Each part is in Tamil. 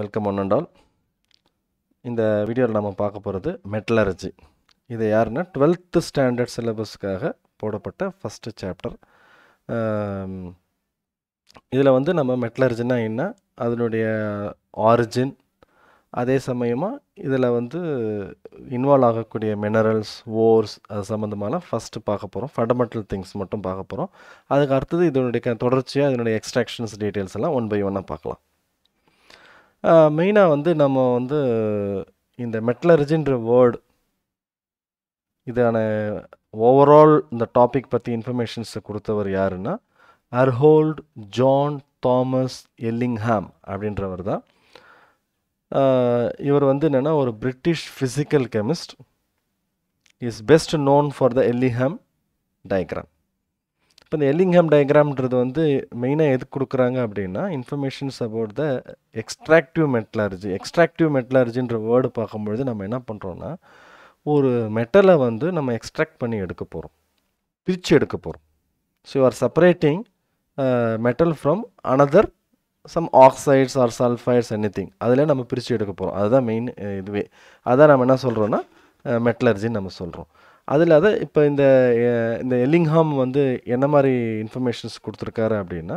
வெல்கம் ஒன் ஆல் இந்த வீடியோவில் நம்ம பார்க்க போகிறது மெட்டலர்ஜி இது யாருன்னா டுவெல்த்து ஸ்டாண்டர்ட் சிலபஸ்க்காக போடப்பட்ட ஃபஸ்ட்டு சாப்டர் இதில் வந்து நம்ம மெட்டலர்ஜினா என்ன அதனுடைய ஆரிஜின் அதே சமயமாக இதில் வந்து இன்வால்வ் ஆகக்கூடிய மினரல்ஸ் ஓர்ஸ் அது சம்மந்தமான ஃபஸ்ட்டு பார்க்க போகிறோம் ஃபண்டமெண்டல் திங்ஸ் மட்டும் பார்க்க போகிறோம் அதுக்கு அடுத்தது இதனுடைய தொடர்ச்சியாக இதனுடைய எக்ஸ்ட்ராக்ஷன்ஸ் டீட்டெயில்ஸ் எல்லாம் ஒன் பை ஒன்னாக பார்க்கலாம் மெயினாக வந்து நம்ம வந்து இந்த மெட்டலர்ஜின்ற வேர்டு இதான ஓவரால் இந்த டாபிக் பற்றி இன்ஃபர்மேஷன்ஸை கொடுத்தவர் யாருன்னா அர்ஹோல்ட் ஜான் தாமஸ் எல்லிங்ஹாம் அப்படின்றவர் தான் இவர் வந்து என்னென்னா ஒரு British physical chemist is best known for the Ellingham diagram இப்போ இந்த எல்லிங்ஹாம் டயக்ராம்ன்றது வந்து மெயினாக எது கொடுக்குறாங்க அப்படின்னா informations about the extractive metallurgy extractive மெட்டலர்ஜின்ற வேர்டு பார்க்கும்பொழுது நம்ம என்ன பண்ணுறோன்னா ஒரு மெட்டலை வந்து நம்ம எக்ஸ்ட்ராக்ட் பண்ணி எடுக்க போகிறோம் பிரித்து எடுக்க போகிறோம் so you are separating metal from another some oxides or sulphides anything அதில் நம்ம பிரித்து எடுக்க போகிறோம் அதுதான் மெயின் uh, இதுவே அதான் நம்ம என்ன சொல்கிறோன்னா மெட்டலர்ஜின்னு uh, நம்ம சொல்கிறோம் அது இல்லாத இப்போ இந்த இந்த எல்லிங்ஹாம் வந்து என்ன மாதிரி இன்ஃபர்மேஷன்ஸ் கொடுத்துருக்காரு அப்படின்னா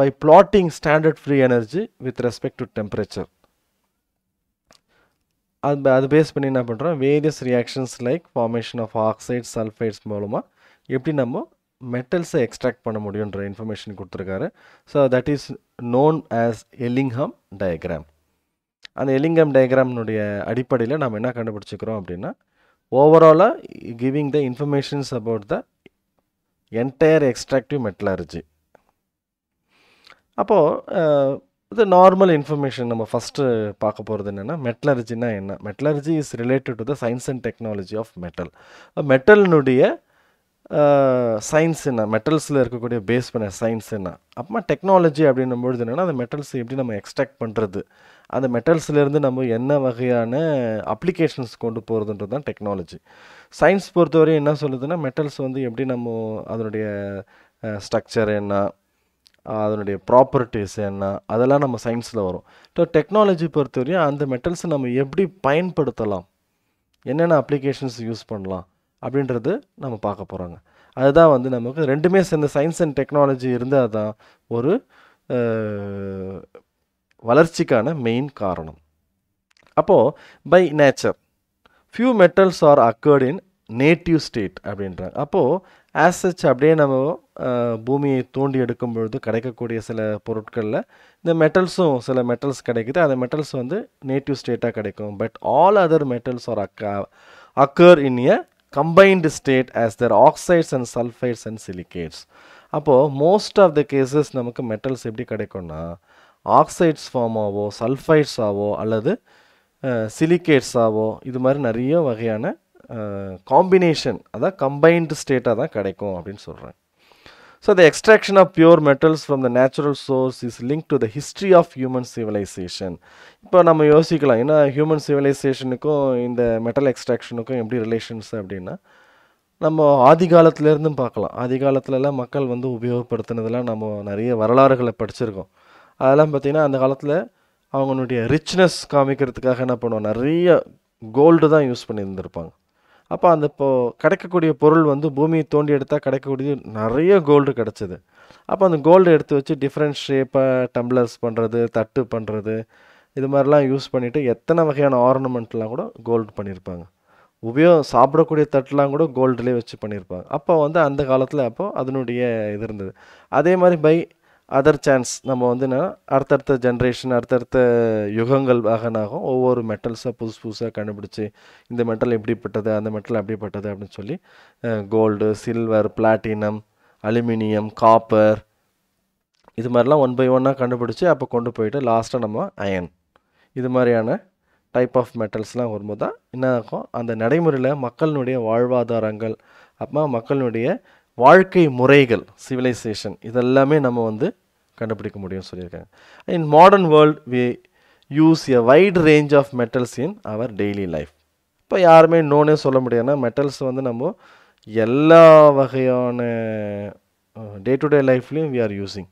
by plotting standard free energy with respect to temperature அது அது பேஸ் பண்ணி என்ன பண்ணுறோம் various reactions like formation of oxide sulphides மூலமாக எப்படி நம்ம மெட்டல்ஸை எக்ஸ்ட்ராக்ட் பண்ண முடியுன்ற இன்ஃபர்மேஷன் கொடுத்துருக்காரு so that is known as Ellingham diagram அந்த எல்லிங்ஹாம் டயக்ராம்னுடைய அடிப்படையில் நம்ம என்ன கண்டுபிடிச்சிக்கிறோம் அப்படின்னா ஓவராலாக giving the informations about the entire extractive metallurgy அப்போது uh, இது நார்மல் இன்ஃபர்மேஷன் நம்ம ஃபஸ்ட்டு uh, பார்க்க போகிறது என்னென்னா மெட்டலர்ஜினா என்ன metallurgy is related to the science and technology of metal மெட்டலினுடைய சயின்ஸ் என்ன மெட்டல்ஸில் இருக்கக்கூடிய பேஸ் பண்ண சயின்ஸ் என்ன அப்புறமா டெக்னாலஜி அப்படின்னும்பொழுது என்னென்னா அந்த மெட்டல்ஸ் எப்படி நம்ம எக்ஸ்ட்ராக்ட் பண்ணுறது அந்த மெட்டல்ஸ்லேருந்து நம்ம என்ன வகையான அப்ளிகேஷன்ஸ் கொண்டு போகிறதுன்றது தான் டெக்னாலஜி சயின்ஸ் பொறுத்தவரையும் என்ன சொல்லுதுன்னா மெட்டல்ஸ் வந்து எப்படி நம்ம அதனுடைய ஸ்ட்ரக்சர் என்ன அதனுடைய ப்ராப்பர்ட்டிஸ் என்ன அதெல்லாம் நம்ம சயின்ஸில் வரும் ஸோ டெக்னாலஜி பொறுத்தவரையும் அந்த மெட்டல்ஸை நம்ம எப்படி பயன்படுத்தலாம் என்னென்ன அப்ளிகேஷன்ஸ் யூஸ் பண்ணலாம் அப்படின்றது நம்ம பார்க்க போகிறோங்க அதுதான் வந்து நமக்கு ரெண்டுமே சேர்ந்த சயின்ஸ் அண்ட் டெக்னாலஜி இருந்தால் தான் ஒரு வளர்ச்சிக்கான மெயின் காரணம் அப்போது by nature few metals are occurred in native state அப்படின்றாங்க அப்போது ஆஸ் சச் அப்படியே நம்ம பூமியை தோண்டி எடுக்கும் பொழுது கிடைக்கக்கூடிய சில பொருட்களில் இந்த மெட்டல்ஸும் சில மெட்டல்ஸ் கிடைக்குது அந்த மெட்டல்ஸ் வந்து நேட்டிவ் ஸ்டேட்டாக கிடைக்கும் but all other metals are occur occur in a combined state as their oxides and sulphides and silicates அப்போது மோஸ்ட் ஆஃப் த கேசஸ் நமக்கு மெட்டல்ஸ் எப்படி கிடைக்கும்னா ஆக்சைட்ஸ் ஃபார்ம் ஆவோ சல்ஃபைட்ஸ் ஆவோ அல்லது சிலிகேட்ஸ் ஆவோ இது மாதிரி நிறைய வகையான காம்பினேஷன் அதான் கம்பைன்டு ஸ்டேட்டாக தான் கிடைக்கும் அப்படின்னு சொல்கிறேன் So the extraction of pure metals from the natural source is linked to the history of human civilization. இப்போ நம்ம யோசிக்கலாம் ஏன்னா ஹியூமன் சிவிலைசேஷனுக்கும் இந்த மெட்டல் எக்ஸ்ட்ராக்ஷனுக்கும் எப்படி ரிலேஷன்ஸ் அப்படின்னா நம்ம ஆதி காலத்துலேருந்தும் பார்க்கலாம் ஆதி காலத்துலலாம் மக்கள் வந்து உபயோகப்படுத்தினதெல்லாம் நம்ம நிறைய வரலாறுகளை படிச்சிருக்கோம் அதெல்லாம் பார்த்திங்கன்னா அந்த காலத்தில் அவங்களுடைய ரிச்னஸ் காமிக்கிறதுக்காக என்ன பண்ணுவோம் நிறைய கோல்டு தான் யூஸ் பண்ணியிருந்திருப்பாங்க அப்போ அந்த இப்போது கிடைக்கக்கூடிய பொருள் வந்து பூமியை தோண்டி எடுத்தால் கிடைக்கக்கூடிய நிறைய கோல்டு கிடச்சிது அப்போ அந்த கோல்டு எடுத்து வச்சு டிஃப்ரெண்ட் ஷேப்பை டம்ளர்ஸ் பண்ணுறது தட்டு பண்ணுறது இது மாதிரிலாம் யூஸ் பண்ணிவிட்டு எத்தனை வகையான ஆர்னமெண்ட்லாம் கூட கோல்டு பண்ணியிருப்பாங்க உபயோகம் சாப்பிடக்கூடிய தட்டுலாம் கூட கோல்டுலேயே வச்சு பண்ணியிருப்பாங்க அப்போ வந்து அந்த காலத்தில் அப்போது அதனுடைய இது இருந்தது அதே மாதிரி பை அதர் சான்ஸ் நம்ம வந்து அடுத்தடுத்த ஜென்ரேஷன் அடுத்தடுத்த யுகங்கள் ஆகனாகும் ஒவ்வொரு மெட்டல்ஸாக புதுசு புதுசாக கண்டுபிடிச்சி இந்த மெட்டல் எப்படிப்பட்டது அந்த மெட்டல் அப்படிப்பட்டது அப்படின்னு சொல்லி gold silver platinum aluminium copper இது மாதிரிலாம் ஒன் பை ஒன்னாக கண்டுபிடிச்சி அப்போ கொண்டு போயிட்டு லாஸ்ட்டாக நம்ம அயன் இது மாதிரியான டைப் ஆஃப் மெட்டல்ஸ்லாம் வரும்போது தான் என்ன ஆகும் அந்த நடைமுறையில் மக்களினுடைய வாழ்வாதாரங்கள் அப்போ மக்களினுடைய வாழ்க்கை முறைகள் சிவிலைசேஷன் இதெல்லாமே நம்ம வந்து கண்டுபிடிக்க முடியும்னு சொல்லியிருக்காங்க in modern world we use a wide range of metals in our daily life இப்போ யாருமே நோனே சொல்ல முடியாதுன்னா மெட்டல்ஸ் வந்து நம்ம எல்லா வகையான டே டு டே லைஃப்லேயும் we are using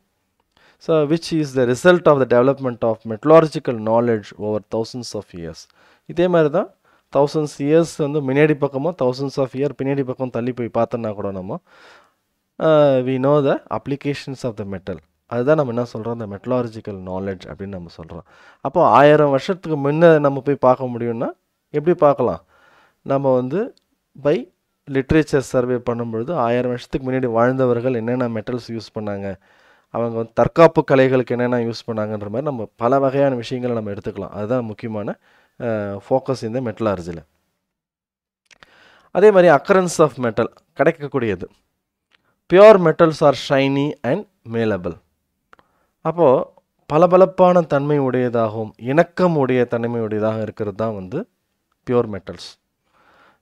so which is the result of the development of metallurgical knowledge over thousands of years இதே மாதிரி தான் தௌசண்ட்ஸ் இயர்ஸ் வந்து முன்னாடி பக்கமோ தௌசண்ட்ஸ் ஆஃப் இயர் பின்னாடி பக்கம் தள்ளி போய் பார்த்தோன்னா கூட நம்ம we know the applications of the metal அதுதான் நம்ம என்ன சொல்கிறோம் அந்த மெட்டலாஜிக்கல் நாலேஜ் அப்படின்னு நம்ம சொல்கிறோம் அப்போ ஆயிரம் வருஷத்துக்கு முன்னே நம்ம போய் பார்க்க முடியும்னா எப்படி பார்க்கலாம் நம்ம வந்து பை லிட்ரேச்சர் சர்வே பண்ணும்பொழுது ஆயிரம் வருஷத்துக்கு முன்னாடி வாழ்ந்தவர்கள் என்னென்ன மெட்டல்ஸ் யூஸ் பண்ணாங்க அவங்க வந்து தற்காப்பு கலைகளுக்கு என்னென்ன யூஸ் பண்ணாங்கன்ற மாதிரி நம்ம பல வகையான விஷயங்களை நம்ம எடுத்துக்கலாம் அதுதான் முக்கியமான ஃபோக்கஸ் இந்த மெட்டலார்ஜியில் அதே மாதிரி அக்கரன்ஸ் ஆஃப் மெட்டல் கிடைக்கக்கூடியது pure metals are shiny and malleable அப்போது பளபளப்பான தன்மை உடையதாகவும் இணக்கம் உடைய தன்மை உடையதாக இருக்கிறது தான் வந்து பியோர் மெட்டல்ஸ்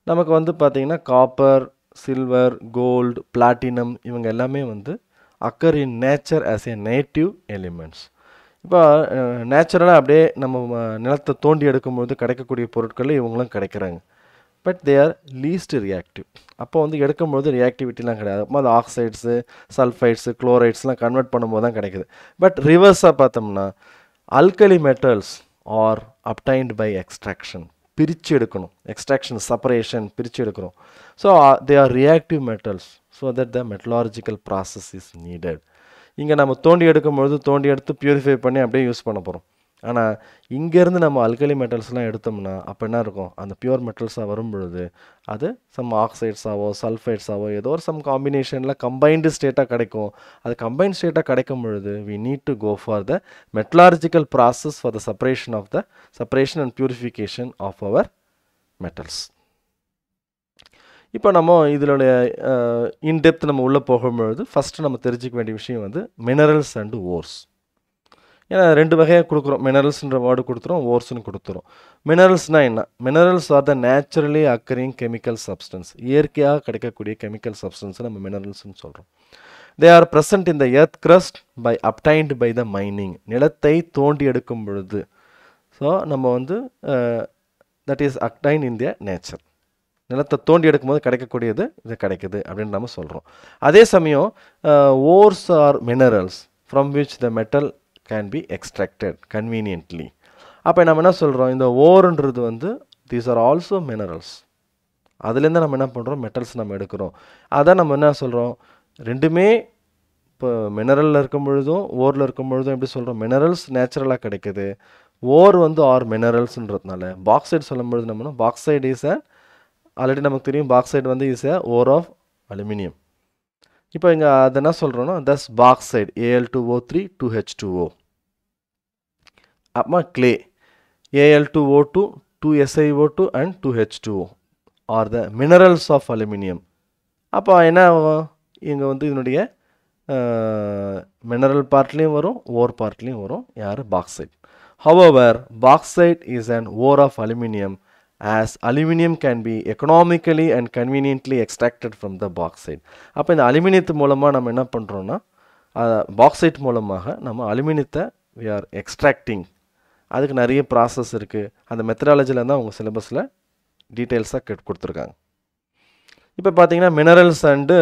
நமக்கு வந்து பார்த்திங்கன்னா காப்பர் சில்வர் கோல்டு பிளாட்டினம் இவங்க எல்லாமே வந்து occur in nature as a native elements இப்போ நேச்சுரலாக அப்படியே நம்ம நிலத்தை தோண்டி எடுக்கும்போது கிடைக்கக்கூடிய பொருட்கள் இவங்களும் கிடைக்கிறாங்க but they are least reactive அப்போ வந்து எடுக்கும்போது ரியாக்டிவிட்டிலாம் கிடையாது அப்போ அது ஆக்சைட்ஸு சல்ஃபைட்ஸு குளோரைட்ஸ்லாம் கன்வெர்ட் பண்ணும்போது தான் கிடைக்குது பட் ரிவர்ஸாக பார்த்தோம்னா alkali metals are obtained by extraction பிரித்து எடுக்கணும் எக்ஸ்ட்ராக்ஷன் செப்பரேஷன் பிரித்து எடுக்கிறோம் so they are reactive metals so that the metallurgical process is needed இங்கே நம்ம தோண்டி எடுக்கும் பொழுது தோண்டி எடுத்து பியூரிஃபை பண்ணி அப்படியே யூஸ் பண்ண போகிறோம் ஆனால் இங்கேருந்து நம்ம அல்கலி மெட்டல்ஸ்லாம் எடுத்தோம்னா அப்போ என்ன இருக்கும் அந்த பியூர் மெட்டல்ஸாக வரும் பொழுது அது சம் ஆக்சைட்ஸாவோ சல்ஃபைட்ஸாவோ ஏதோ ஒரு சம் காம்பினேஷனில் கம்பைன்டு ஸ்டேட்டாக கிடைக்கும் அது கம்பைன்ட் ஸ்டேட்டாக கிடைக்கும் பொழுது we need to go for the metallurgical process for the separation of the separation and purification of our metals இப்போ நம்ம இதனுடைய இன்டெப்த் நம்ம உள்ளே போகும்பொழுது ஃபஸ்ட்டு நம்ம தெரிஞ்சிக்க வேண்டிய விஷயம் வந்து மினரல்ஸ் அண்டு ஓர்ஸ் ஏன்னா ரெண்டு வகையாக கொடுக்குறோம் மினரல்ஸ்ன்ற வேர்டு கொடுத்துரும் ஓர்ஸ்னு கொடுத்துரும் மினரல்ஸ்னால் என்ன minerals are the naturally occurring chemical substance இயற்கையாக கிடைக்கக்கூடிய கெமிக்கல் சப்ஸ்டன்ஸை நம்ம மினரல்ஸ்னு சொல்கிறோம் they are present in the earth crust by obtained by the mining நிலத்தை தோண்டி எடுக்கும் பொழுது ஸோ நம்ம வந்து that is obtain in the nature நிலத்தை தோண்டி எடுக்கும்போது கிடைக்கக்கூடியது இது கிடைக்குது அப்படின்னு நம்ம சொல்கிறோம் அதே சமயம் ores are minerals from which the metal can be extracted conveniently அப்போ நம்ம என்ன சொல்கிறோம் இந்த ஓர்ன்றது வந்து தீஸ் ஆர் ஆல்சோ மினரல்ஸ் அதுலேருந்து நம்ம என்ன பண்ணுறோம் மெட்டல்ஸ் நம்ம எடுக்கிறோம் அதான் நம்ம என்ன சொல்கிறோம் ரெண்டுமே இப்போ மினரலில் இருக்கும் பொழுதும் ஓரில் இருக்கும் பொழுதும் எப்படி சொல்கிறோம் மினரல்ஸ் நேச்சுரலாக கிடைக்குது ஓர் வந்து ஆர் மினரல்ஸ்ன்றதுனால பாக்சைடு சொல்லும்பொழுது நம்ம பாக்சைடு இஸ் அ ஆல்ரெடி நமக்கு தெரியும் பாக்சைடு வந்து is a ore of aluminium இப்போ இங்கே அதை என்ன சொல்கிறோன்னா thus bauxite A L two O three two H two O அப்புறமா and two H two O are the minerals of aluminium அப்போ என்ன இங்கே வந்து இதனுடைய மினரல் பார்ட்லேயும் வரும் ஓர் பார்ட்லேயும் வரும் யார் bauxite however bauxite is and ore of aluminium as aluminium can be economically and conveniently extracted from the bauxite அப்போ இந்த அலுமினியத்து மூலமாக நம்ம என்ன பண்ணுறோன்னா பாக்ஸைட் மூலமாக நம்ம அலுமினியத்தை வி ஆர் எக்ஸ்ட்ராக்டிங் அதுக்கு நிறைய ப்ராசஸ் இருக்குது அந்த மெத்தடாலஜியில் தான் அவங்க சிலபஸில் டீட்டெயில்ஸாக கெட் கொடுத்துருக்காங்க இப்போ பார்த்தீங்கன்னா மினரல்ஸ் அண்டு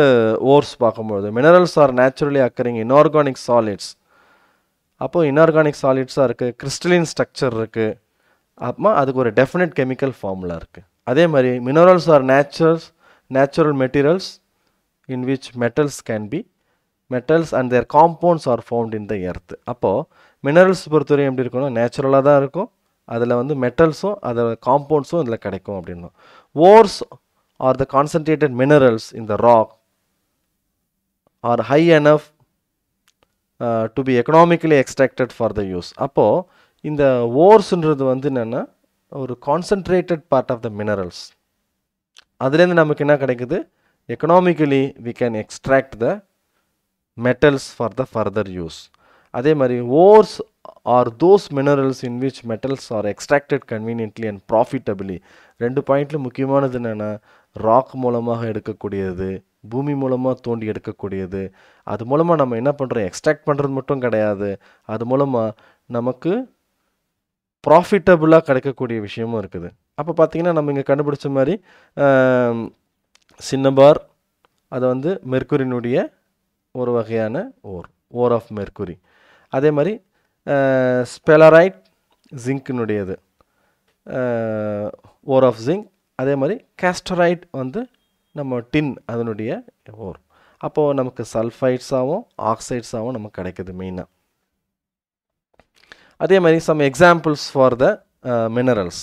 ஓர்ஸ் பார்க்கும்பொழுது minerals are naturally occurring inorganic solids அப்போது இன்ஆர்கானிக் சாலிட்ஸாக இருக்குது கிறிஸ்டலின் ஸ்ட்ரக்சர் இருக்குது அப்போ அதுக்கு ஒரு டெஃபினட் கெமிக்கல் ஃபார்முலா இருக்குது அதே மாதிரி minerals are naturals natural materials in which metals can be metals and their compounds are found in the earth அப்போது மினரல்ஸ் பொறுத்தவரையும் எப்படி இருக்கணும் நேச்சுரலாக தான் இருக்கும் அதில் வந்து மெட்டல்ஸும் அதில் காம்பவுண்ட்ஸும் இதில் கிடைக்கும் அப்படின்னும் ores are the concentrated minerals in the rock or high enough to be economically extracted for the use அப்போது இந்த ஓர்ஸ்ன்றது வந்து என்னென்னா ஒரு concentrated part of the minerals அதுலேருந்து நமக்கு என்ன கிடைக்குது economically we can extract the metals for the further use அதே மாதிரி ores are those minerals in which metals are extracted conveniently and profitably ரெண்டு பாயிண்டில் முக்கியமானது என்னென்னா ராக் மூலமாக எடுக்கக்கூடியது பூமி மூலமாக தோண்டி எடுக்கக்கூடியது அது மூலமாக நம்ம என்ன பண்ணுறோம் எக்ஸ்ட்ராக்ட் பண்ணுறது மட்டும் கிடையாது அது மூலமாக நமக்கு ப்ராஃபிட்டபுளாக கிடைக்கக்கூடிய விஷயமும் இருக்குது அப்போ பார்த்திங்கன்னா நம்ம இங்கே கண்டுபிடிச்ச மாதிரி சின்னபார் அது வந்து மெர்குரினுடைய ஒரு வகையான ஓர் ஓர் ஆஃப் மெர்குரி அதே மாதிரி ஸ்பெலரைட் ஜிங்க்கினுடையது ஓர் ஆஃப் ஜிங்க் அதே மாதிரி கேஸ்டரைட் வந்து நம்ம டின் அதனுடைய ஓர் அப்போது நமக்கு சல்ஃபைட்ஸாகவும் ஆக்சைட்ஸாகவும் நமக்கு கிடைக்குது மெயினாக அதே மாதிரி some examples for the minerals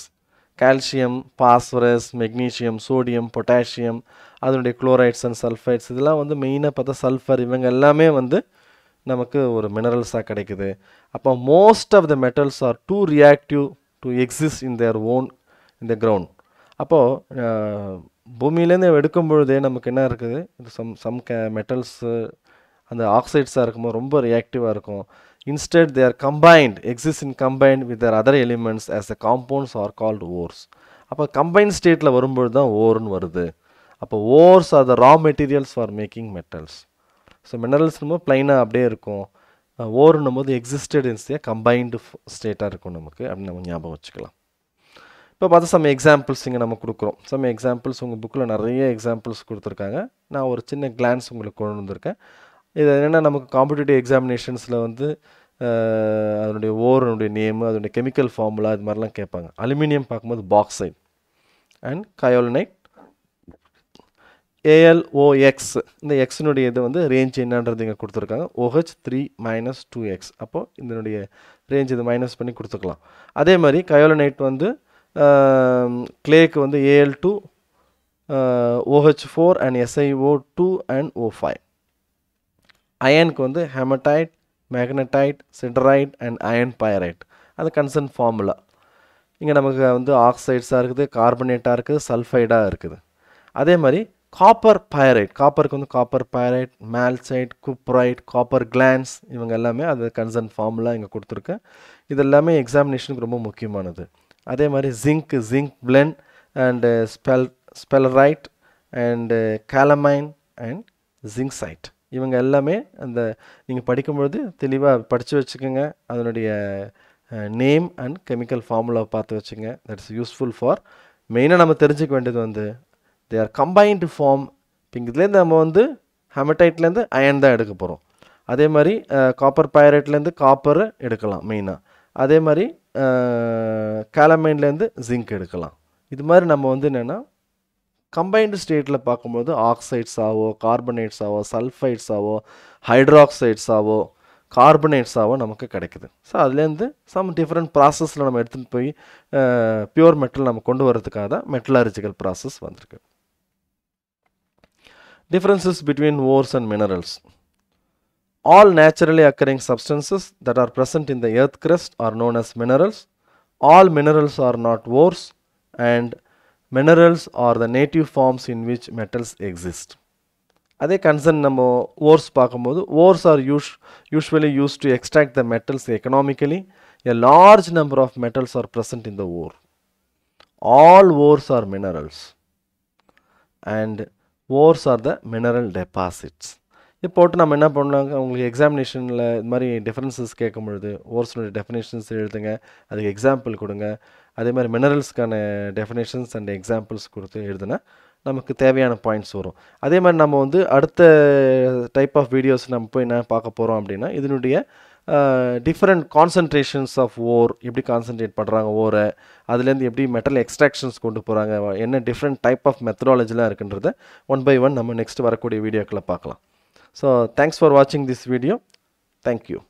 calcium phosphorus magnesium sodium potassium அதனுடைய குளோரைட்ஸ் அண்ட் சல்ஃபைட்ஸ் இதெல்லாம் வந்து மெயினாக பார்த்தா சல்ஃபர் இவங்க எல்லாமே வந்து நமக்கு ஒரு மினரல்ஸாக கிடைக்குது அப்போ most of the metals are too reactive to exist in their own இந்த கிரவுண்ட் அப்போது பூமியிலேருந்து எடுக்கும் பொழுதே நமக்கு என்ன இருக்குது சம் சம் கே மெட்டல்ஸு அந்த ஆக்சைட்ஸாக இருக்கும்போது ரொம்ப ரியாக்டிவாக இருக்கும் Instead, they are combined, exist in combined with their other elements as the compounds are called ores. அப்போ கம்பைன் ஸ்டேட்டில் வரும்பொழுது தான் ஓர்னு வருது அப்போ ores are the raw materials for making metals so minerals நம்ம பிளைனாக அப்படியே இருக்கும் ஓர்னும் போது எக்ஸிஸ்டட் இன்ஸ்டியாக கம்பைன்டு ஸ்டேட்டாக இருக்கும் நமக்கு அப்படின்னு நம்ம ஞாபகம் வச்சுக்கலாம் இப்போ பார்த்தா சம் எக்ஸாம்பிள்ஸ் இங்கே நம்ம கொடுக்குறோம் சம் எக்ஸாம்பிள்ஸ் உங்கள் புக்கில் நிறைய எக்ஸாம்பிள்ஸ் கொடுத்துருக்காங்க நான் ஒரு சின்ன கிளான்ஸ் உங்களுக்கு கொண்டு வந்திருக்கேன் இது என்னென்னா நமக்கு காம்படிட்டிவ் எக்ஸாமினேஷன்ஸில் வந்து அதனுடைய ஓரனுடைய நேமு அதனுடைய கெமிக்கல் ஃபார்முலா இது மாதிரிலாம் கேட்பாங்க அலுமினியம் பார்க்கும்போது பாக்ஸைட் அண்ட் கயோலனைட் ஏஎல்ஓஎக்ஸ் இந்த எக்ஸினுடைய இது வந்து ரேஞ்ச் என்னன்றது இங்கே கொடுத்துருக்காங்க OH three minus two X அப்போது இதனுடைய ரேஞ்ச் இது மைனஸ் பண்ணி கொடுத்துக்கலாம் அதே மாதிரி கயோலனைட் வந்து கிளேக்கு வந்து AL two OH four and SIO two and O five அயனுக்கு வந்து hematite magnetite siderite and iron pyrite அது கன்சர்ன் ஃபார்முலா இங்கே நமக்கு வந்து ஆக்சைட்ஸாக இருக்குது கார்பனேட்டாக இருக்குது சல்ஃபைடாக இருக்குது அதே மாதிரி காப்பர் பைரைட் காப்பருக்கு வந்து copper pyrite malachite cuprite copper glance இவங்க எல்லாமே அது கன்சர்ன் ஃபார்முலா இங்கே கொடுத்துருக்கு இது எல்லாமே எக்ஸாமினேஷனுக்கு ரொம்ப முக்கியமானது அதே மாதிரி ஜிங்க் ஜிங்க் பிளென் அண்டு ஸ்பெல் sphalerite and calamine and zincite இவங்க எல்லாமே அந்த நீங்கள் படிக்கும்பொழுது தெளிவாக படித்து வச்சுக்கோங்க அதனுடைய நேம் அண்ட் கெமிக்கல் ஃபார்முலாவை பார்த்து வச்சுங்க தட்ஸ் யூஸ்ஃபுல் ஃபார் மெயினாக நம்ம தெரிஞ்சுக்க வேண்டியது வந்து தே ஆர் கம்பைன்டு ஃபார்ம் இதுலேருந்து நம்ம வந்து ஹெமடைட்லேருந்து அயன் தான் எடுக்க போகிறோம் அதே மாதிரி காப்பர் பைரைட்லேருந்து காப்பர் எடுக்கலாம் மெயினாக அதே மாதிரி கேலமைன்லேருந்து ஜிங்க் எடுக்கலாம் இது மாதிரி நம்ம வந்து என்னென்னா கம்பைன்டு ஸ்டேட்டில் பார்க்கும்போது ஆக்சைட்ஸாவோ கார்பனேட்ஸாவோ சல்ஃபைட்ஸாவோ ஹைட்ராக்சைட்ஸாவோ கார்பனேட்ஸாவோ நமக்கு கிடைக்குது ஸோ அதுலேருந்து சம் டிஃப்ரெண்ட் ப்ராசஸில் நம்ம எடுத்துகிட்டு போய் பியூர் மெட்டல் நம்ம கொண்டு வரதுக்காக தான் மெட்டலாரிஜிக்கல் ப்ராசஸ் வந்திருக்கு differences between ores and minerals all naturally occurring substances that are present in the earth crust are known as minerals all minerals are not ores and minerals are the native forms in which metals exist அதே கன்சர்ன் நம்ம ஓர்ஸ் பார்க்கும்போது ores are use usually use to extract the metals economically a large number of metals are present in the ore all ores are minerals and ores are the mineral deposits இது போட்டு நம்ம என்ன பண்ணாங்க உங்களுக்கு எக்ஸாமினேஷனில் இது மாதிரி டிஃபரன்சஸ் கேட்கும் பொழுது ஓர்ஸினுடைய டெஃபினேஷன்ஸ் எழுதுங்க அதுக்கு எக்ஸாம்பிள் கொடுங்க அதே மாதிரி மினரல்ஸ்க்கான டெஃபினேஷன்ஸ் அண்ட் எக்ஸாம்பிள்ஸ் கொடுத்து எழுதுனா நமக்கு தேவையான பாயிண்ட்ஸ் வரும் அதே மாதிரி நம்ம வந்து அடுத்த டைப் ஆஃப் வீடியோஸ் நம்ம போய் என்ன பார்க்க போகிறோம் அப்படின்னா இதனுடைய டிஃப்ரெண்ட் கான்சன்ட்ரேஷன்ஸ் ஆஃப் ஓர் எப்படி கான்சன்ட்ரேட் பண்ணுறாங்க ஓரை அதுலேருந்து எப்படி மெட்டல் எக்ஸ்ட்ராக்ஷன்ஸ் கொண்டு போகிறாங்க என்ன டிஃப்ரெண்ட் டைப் ஆஃப் மெத்தடாலஜிலாம் இருக்குன்றத ஒன் பை ஒன் நம்ம நெக்ஸ்ட் வரக்கூடிய வீடியோக்களை பார்க்கலாம் ஸோ தேங்க்ஸ் ஃபார் வாட்சிங் திஸ் வீடியோ தேங்க்யூ